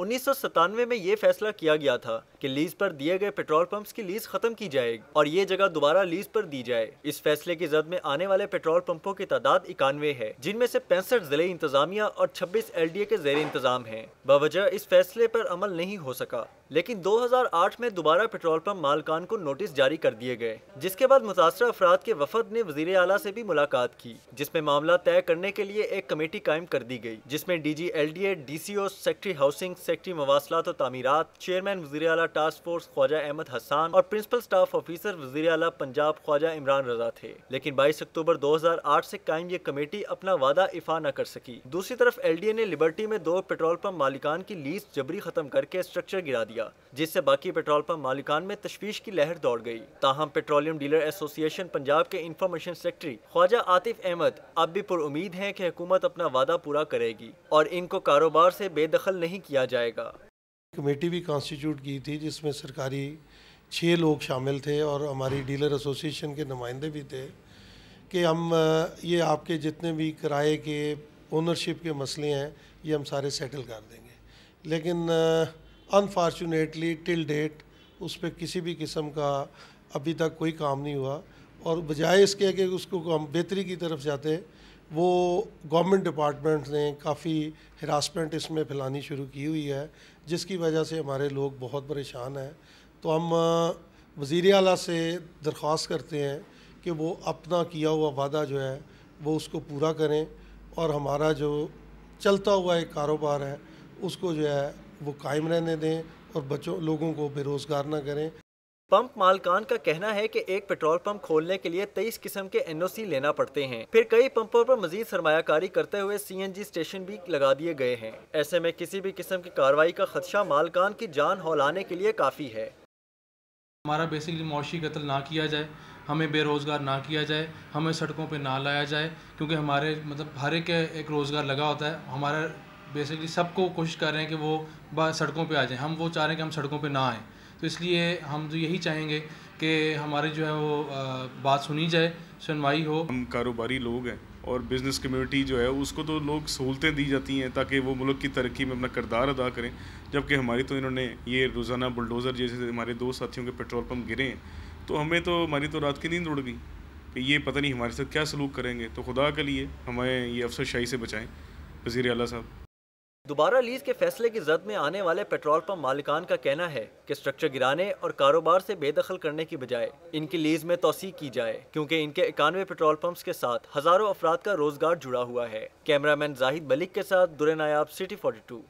उन्नीस में ये फैसला किया गया था कि लीज पर दिए गए पेट्रोल पंप्स की लीज खत्म की जाएगी और ये जगह दोबारा लीज पर दी जाए इस फैसले की जद में आने वाले पेट्रोल पंपों की तादाद इक्यानवे है जिनमें से पैंसठ जिले इंतजामिया और 26 एलडीए के जेर इंतजाम हैं। बावजह इस फैसले पर अमल नहीं हो सका लेकिन 2008 में दोबारा पेट्रोल पंप मालकान को नोटिस जारी कर दिए गए जिसके बाद मुतासर अफराद के वफद ने वजीर अला से भी मुलाकात की जिसमे मामला तय करने के लिए एक कमेटी कायम कर दी गई जिसमे D G L D A D C O secretary housing secretary मवासला और तमीरत चेयरमैन वजी अला टास्क फोर्स ख्वाजा अहमद हसान और प्रिंसिपल स्टाफ ऑफिसर वजी अला पंजाब ख्वाजा इमरान रजा थे लेकिन बाईस अक्टूबर दो हजार आठ से कायम ये कमेटी अपना वादा इफा न कर सकी दूसरी तरफ एल डी ए ने लिबर्टी में दो पेट्रोल पम्प मालिकान की लीज जबरी खत्म करके स्ट्रक्चर गिरा दिया जिससे बाकी पेट्रोल पम्प मालिकान में तशवीश की लहर दौड़ गई ताहम पेट्रोलियम डीलर एसोसिएशन पंजाब के इंफॉर्मेशन सेक्रेटरी ख्वाजा आतिफ अहमद अब भी पुरुद हैं कि हुकूमत अपना वादा पूरा करेगी और इनको कारोबार से बेदखल नहीं किया जाए जाएगा कमेटी भी कॉन्स्टिट्यूट की थी जिसमें सरकारी छः लोग शामिल थे और हमारी डीलर एसोसिएशन के नुमाइंदे भी थे कि हम ये आपके जितने भी किराए के ओनरशिप के मसले हैं ये हम सारे सेटल कर देंगे लेकिन अनफॉर्चुनेटली टिल डेट उस पर किसी भी किस्म का अभी तक कोई काम नहीं हुआ और बजाय इसके कि उसको हम बेहतरी की तरफ जाते वो गवर्नमेंट डिपार्टमेंट ने काफ़ी हरासमेंट इसमें फैलानी शुरू की हुई है जिसकी वजह से हमारे लोग बहुत परेशान हैं तो हम वज़ी अला से दरख्वास्त करते हैं कि वो अपना किया हुआ वादा जो है वो उसको पूरा करें और हमारा जो चलता हुआ एक कारोबार है उसको जो है वो कायम रहने दें और बच्चों लोगों को बेरोज़गार ना करें पंप मालकान का कहना है कि एक पेट्रोल पंप खोलने के लिए तेईस किस्म के एनओसी लेना पड़ते हैं फिर कई पंपों पर मजीद सरमाकारी करते हुए सीएनजी स्टेशन भी लगा दिए गए हैं ऐसे में किसी भी किस्म की कार्रवाई का खदशा मालकान की जान हौलाने के लिए काफ़ी है हमारा बेसिकली मुशी कत्ल ना किया जाए हमें बेरोज़गार ना किया जाए हमें सड़कों पर ना लाया जाए क्योंकि हमारे मतलब हर एक एक रोज़गार लगा होता है हमारा बेसिकली सबको कोशिश कर रहे हैं कि वो सड़कों पर आ जाए हम वो चाह रहे हैं कि हम सड़कों पर ना आए तो इसलिए हम तो यही चाहेंगे कि हमारी जो है वो बात सुनी जाए सुनवाई हो हम कारोबारी लोग हैं और बिज़नेस कम्युनिटी जो है उसको तो लोग सहूलतें दी जाती हैं ताकि वो मुल्क की तरक्की में अपना करदार अदा करें जबकि हमारी तो इन्होंने ये रोज़ाना बुलडोज़र जैसे हमारे दो साथियों के पेट्रोल पम्प गिरे हैं तो हमें तो हमारी तो रात की नींद उड़ गई कि ये पता नहीं हमारे साथ क्या सलूक करेंगे तो खुदा के लिए हमें ये अफसरशाही से बचाएँ वज़ी अला साहब दोबारा लीज के फैसले की जद में आने वाले पेट्रोल पंप मालिकान का कहना है कि स्ट्रक्चर गिराने और कारोबार से बेदखल करने की बजाय इनकी लीज में तोसी की जाए क्योंकि इनके इक्यानवे पेट्रोल पंप्स के साथ हजारों अफराद का रोजगार जुड़ा हुआ है कैमरामैन जाहिद मलिक के साथ Dure Nayab City forty to